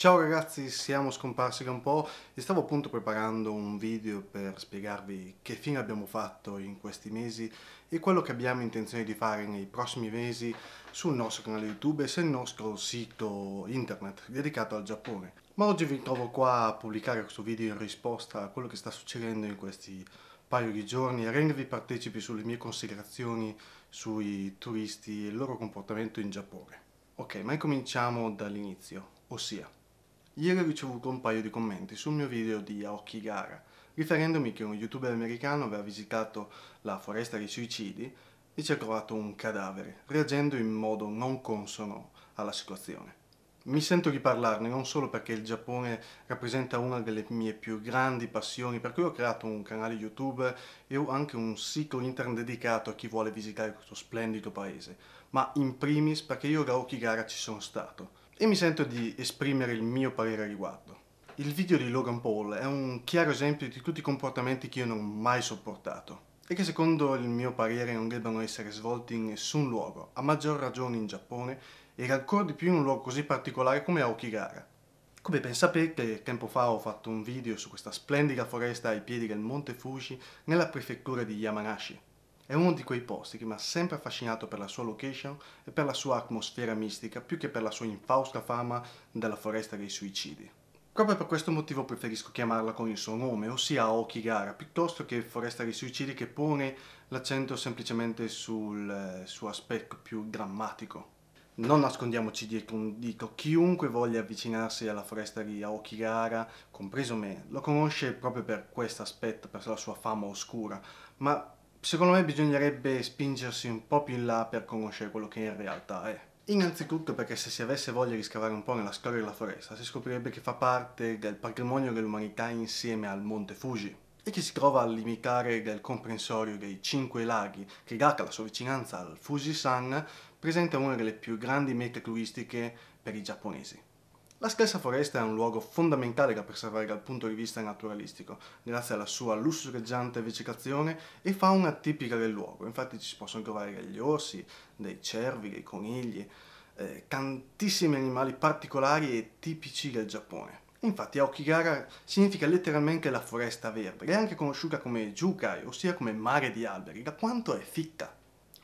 Ciao ragazzi, siamo scomparsi da un po', e stavo appunto preparando un video per spiegarvi che fine abbiamo fatto in questi mesi e quello che abbiamo intenzione di fare nei prossimi mesi sul nostro canale YouTube e sul nostro sito internet dedicato al Giappone. Ma oggi vi trovo qua a pubblicare questo video in risposta a quello che sta succedendo in questi paio di giorni e rendervi partecipi sulle mie considerazioni sui turisti e il loro comportamento in Giappone. Ok, ma cominciamo dall'inizio, ossia Ieri ho ricevuto un paio di commenti sul mio video di Aokigara, riferendomi che un youtuber americano aveva visitato la foresta dei suicidi e ci ha trovato un cadavere, reagendo in modo non consono alla situazione. Mi sento di parlarne non solo perché il Giappone rappresenta una delle mie più grandi passioni, per cui ho creato un canale YouTube e ho anche un sito internet dedicato a chi vuole visitare questo splendido paese, ma in primis perché io da Okigara ci sono stato e mi sento di esprimere il mio parere al riguardo. Il video di Logan Paul è un chiaro esempio di tutti i comportamenti che io non ho mai sopportato e che secondo il mio parere non debbano essere svolti in nessun luogo, a maggior ragione in Giappone e ancora di più in un luogo così particolare come Aokigara. Come ben sapete, tempo fa ho fatto un video su questa splendida foresta ai piedi del monte Fushi nella prefettura di Yamanashi. È uno di quei posti che mi ha sempre affascinato per la sua location e per la sua atmosfera mistica, più che per la sua infausta fama della foresta dei suicidi. Proprio per questo motivo preferisco chiamarla con il suo nome, ossia Okigara, piuttosto che Foresta dei Suicidi che pone l'accento semplicemente sul eh, suo aspetto più drammatico. Non nascondiamoci dietro un dito, chiunque voglia avvicinarsi alla foresta di Aokigara, compreso me, lo conosce proprio per questo aspetto, per la sua fama oscura, ma Secondo me bisognerebbe spingersi un po' più in là per conoscere quello che in realtà è. Innanzitutto perché se si avesse voglia di scavare un po' nella storia della foresta si scoprirebbe che fa parte del patrimonio dell'umanità insieme al monte Fuji e che si trova al limitare del comprensorio dei cinque laghi che data la sua vicinanza al Fuji-san presenta una delle più grandi mete turistiche per i giapponesi. La stessa foresta è un luogo fondamentale da preservare dal punto di vista naturalistico, grazie alla sua lussureggiante vegetazione e fauna tipica del luogo. Infatti ci si possono trovare degli orsi, dei cervi, dei conigli, eh, tantissimi animali particolari e tipici del Giappone. Infatti Aokigara significa letteralmente la foresta verde, è anche conosciuta come Jukai, ossia come mare di alberi, da quanto è fitta.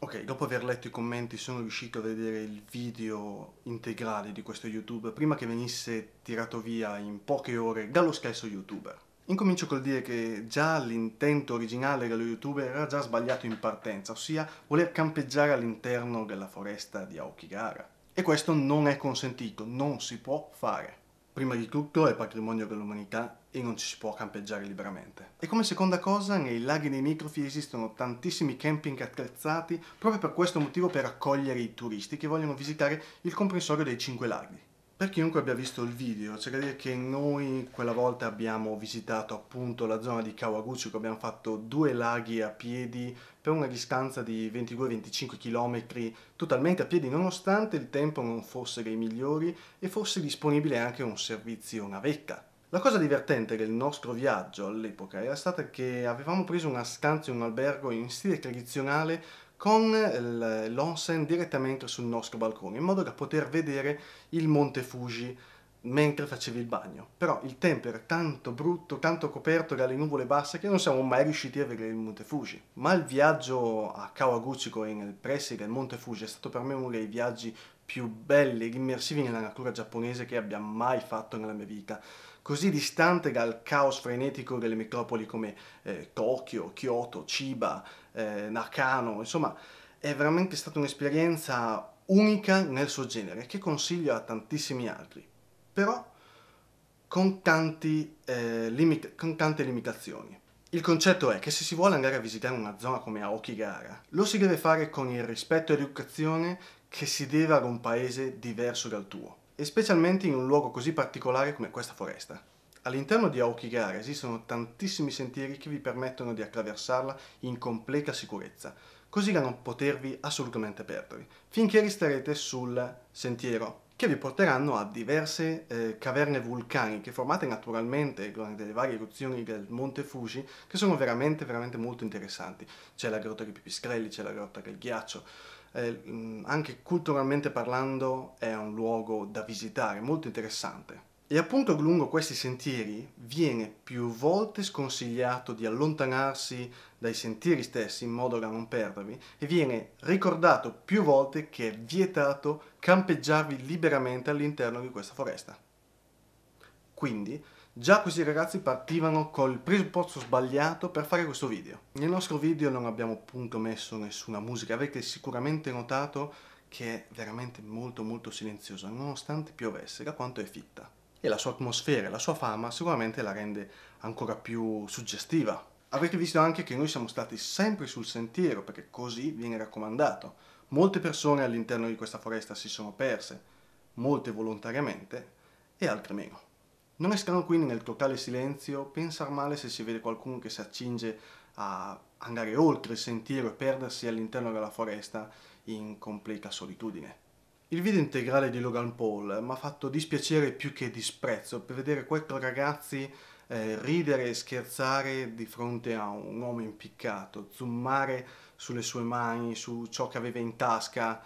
Ok, dopo aver letto i commenti sono riuscito a vedere il video integrale di questo youtuber prima che venisse tirato via in poche ore dallo stesso youtuber. Incomincio col dire che già l'intento originale dello youtuber era già sbagliato in partenza, ossia voler campeggiare all'interno della foresta di Aokigara. E questo non è consentito, non si può fare. Prima di tutto è patrimonio dell'umanità e non ci si può campeggiare liberamente. E come seconda cosa, nei laghi limitrofi esistono tantissimi camping attrezzati proprio per questo motivo per accogliere i turisti che vogliono visitare il comprensorio dei Cinque Laghi. Per chiunque abbia visto il video, c'è da dire che noi quella volta abbiamo visitato appunto la zona di Kawaguchi, abbiamo fatto due laghi a piedi per una distanza di 22-25 km totalmente a piedi nonostante il tempo non fosse dei migliori e fosse disponibile anche un servizio navetta. La cosa divertente del nostro viaggio all'epoca era stata che avevamo preso una stanza in un albergo in stile tradizionale con l'onsen direttamente sul nostro balcone, in modo da poter vedere il monte Fuji mentre facevi il bagno. Però il tempo era tanto brutto, tanto coperto dalle nuvole basse che non siamo mai riusciti a vedere il Monte Fuji. Ma il viaggio a Kawaguchiko e nel pressi del Monte Fuji è stato per me uno dei viaggi più belli, immersivi nella natura giapponese che abbia mai fatto nella mia vita così distante dal caos frenetico delle metropoli come eh, Tokyo, Kyoto, Chiba, eh, Nakano, insomma è veramente stata un'esperienza unica nel suo genere che consiglio a tantissimi altri, però con, tanti, eh, limit- con tante limitazioni. Il concetto è che se si vuole andare a visitare una zona come Aokigara, lo si deve fare con il rispetto e l'educazione che si deve ad un paese diverso dal tuo e specialmente in un luogo così particolare come questa foresta. All'interno di Aokigahara esistono tantissimi sentieri che vi permettono di attraversarla in completa sicurezza, così da non potervi assolutamente perdere, finché resterete sul sentiero che vi porteranno a diverse eh, caverne vulcaniche formate naturalmente durante le varie eruzioni del Monte Fuji che sono veramente veramente molto interessanti. C'è la grotta dei pipistrelli, c'è la grotta del ghiaccio, eh, anche culturalmente parlando è un luogo da visitare, molto interessante. E appunto lungo questi sentieri viene più volte sconsigliato di allontanarsi dai sentieri stessi in modo da non perdervi e viene ricordato più volte che è vietato campeggiarvi liberamente all'interno di questa foresta. Quindi Già questi ragazzi partivano col presupposto sbagliato per fare questo video. Nel nostro video non abbiamo appunto messo nessuna musica, avete sicuramente notato che è veramente molto molto silenziosa, nonostante piovesse, da quanto è fitta. E la sua atmosfera e la sua fama sicuramente la rende ancora più suggestiva. Avete visto anche che noi siamo stati sempre sul sentiero, perché così viene raccomandato. Molte persone all'interno di questa foresta si sono perse, molte volontariamente e altre meno. Non è strano quindi nel totale silenzio pensar male se si vede qualcuno che si accinge a andare oltre il sentiero e perdersi all'interno della foresta in completa solitudine. Il video integrale di Logan Paul mi ha fatto dispiacere più che disprezzo per vedere quattro ragazzi eh, ridere e scherzare di fronte a un uomo impiccato, zoomare sulle sue mani, su ciò che aveva in tasca.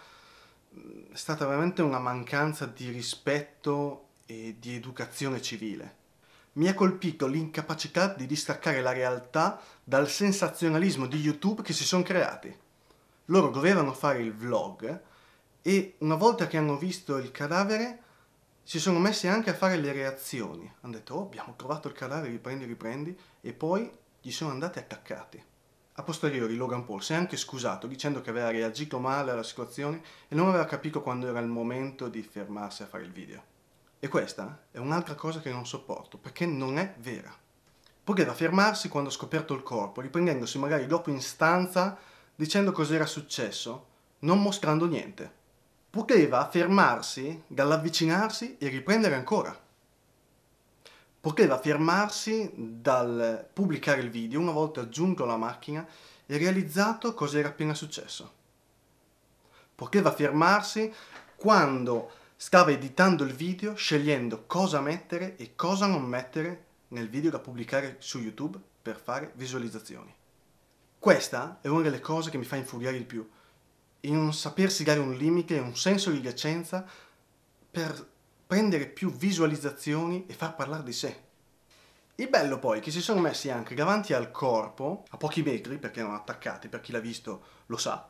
È stata veramente una mancanza di rispetto e di educazione civile. Mi ha colpito l'incapacità di distaccare la realtà dal sensazionalismo di YouTube che si sono creati. Loro dovevano fare il vlog e una volta che hanno visto il cadavere si sono messi anche a fare le reazioni. Hanno detto, oh, abbiamo trovato il cadavere, riprendi, riprendi, e poi gli sono andati attaccati. A posteriori Logan Paul si è anche scusato dicendo che aveva reagito male alla situazione e non aveva capito quando era il momento di fermarsi a fare il video. E questa è un'altra cosa che non sopporto, perché non è vera. Poteva fermarsi quando ha scoperto il corpo, riprendendosi magari dopo in stanza dicendo cos'era successo, non mostrando niente. Poteva fermarsi dall'avvicinarsi e riprendere ancora. Poteva fermarsi dal pubblicare il video una volta giunto alla macchina e realizzato cos'era appena successo. Poteva fermarsi quando Stava editando il video scegliendo cosa mettere e cosa non mettere nel video da pubblicare su YouTube per fare visualizzazioni. Questa è una delle cose che mi fa infuriare di più, in non sapersi dare un limite e un senso di licenza per prendere più visualizzazioni e far parlare di sé. Il bello poi è che si sono messi anche davanti al corpo, a pochi metri perché erano attaccati, per chi l'ha visto lo sa,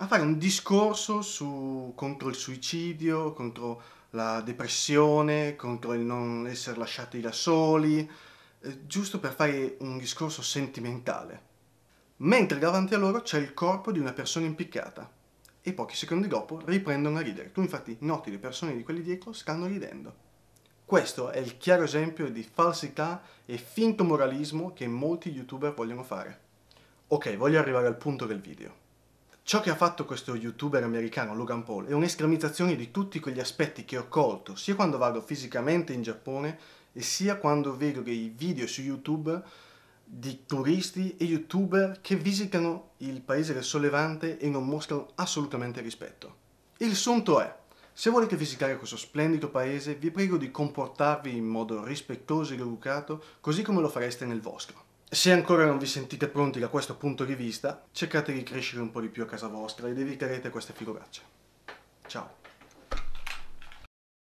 a fare un discorso su, contro il suicidio, contro la depressione, contro il non essere lasciati da soli, eh, giusto per fare un discorso sentimentale. Mentre davanti a loro c'è il corpo di una persona impiccata e pochi secondi dopo riprendono a ridere. Tu infatti noti le persone di quelli dietro stanno ridendo. Questo è il chiaro esempio di falsità e finto moralismo che molti youtuber vogliono fare. Ok, voglio arrivare al punto del video. Ciò che ha fatto questo youtuber americano Logan Paul è un'estremizzazione di tutti quegli aspetti che ho colto sia quando vado fisicamente in Giappone e sia quando vedo dei video su YouTube di turisti e youtuber che visitano il paese del sollevante e non mostrano assolutamente rispetto. Il sunto è, se volete visitare questo splendido paese vi prego di comportarvi in modo rispettoso ed educato così come lo fareste nel vostro. Se ancora non vi sentite pronti da questo punto di vista, cercate di crescere un po' di più a casa vostra ed eviterete queste figuracce. Ciao!